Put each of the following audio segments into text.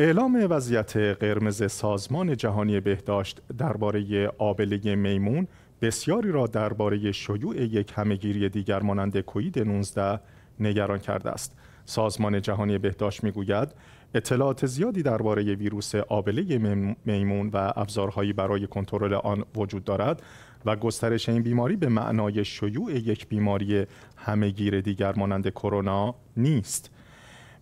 اعلام وضعیت قرمز سازمان جهانی بهداشت درباره آبله میمون بسیاری را درباره شیوع یک همهگیری دیگر مانند کوید 19 نگران کرده است. سازمان جهانی بهداشت میگوید اطلاعات زیادی درباره ویروس آبله میمون و ابزارهایی برای کنترل آن وجود دارد و گسترش این بیماری به معنای شیوع یک بیماری همهگیر دیگر مانند کرونا نیست.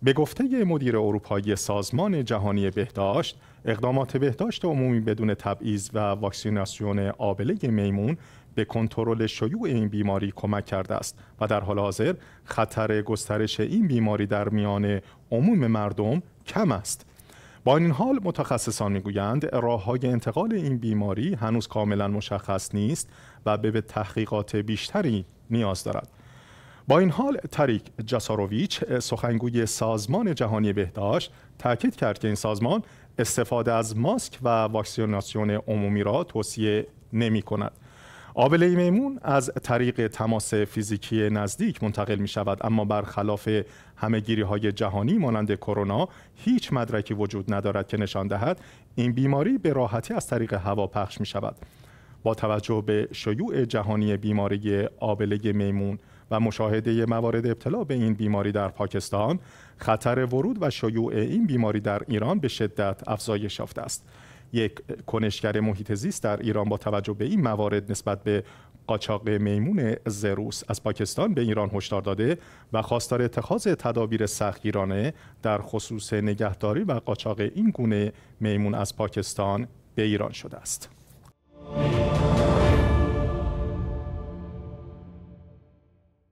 به گفته مدیر اروپایی سازمان جهانی بهداشت اقدامات بهداشت عمومی بدون تبعیض و واکسیناسیون آبله میمون به کنترل شیوع این بیماری کمک کرده است و در حال حاضر خطر گسترش این بیماری در میان عموم مردم کم است با این حال متخصصان میگویند راه های انتقال این بیماری هنوز کاملا مشخص نیست و به تحقیقات بیشتری نیاز دارد با این حال تریک جساروویچ سخنگوی سازمان جهانی بهداشت تاکید کرد که این سازمان استفاده از ماسک و واکسیناسیون عمومی را توصیه نمی کند. آبله میمون از طریق تماس فیزیکی نزدیک منتقل می شود اما برخلاف گیری های جهانی مانند کرونا هیچ مدرکی وجود ندارد که نشان دهد این بیماری به راحتی از طریق هوا پخش می شود. با توجه به شیوع جهانی بیماری آبله میمون و مشاهده موارد ابتلا به این بیماری در پاکستان خطر ورود و شیوع این بیماری در ایران به شدت افزایش یافته است یک کنشگر محیط زیست در ایران با توجه به این موارد نسبت به قاچاق میمون زروس از پاکستان به ایران هشدار داده و خواستار اتخاذ تدابیر سختگیرانه در خصوص نگهداری و قاچاق این گونه میمون از پاکستان به ایران شده است.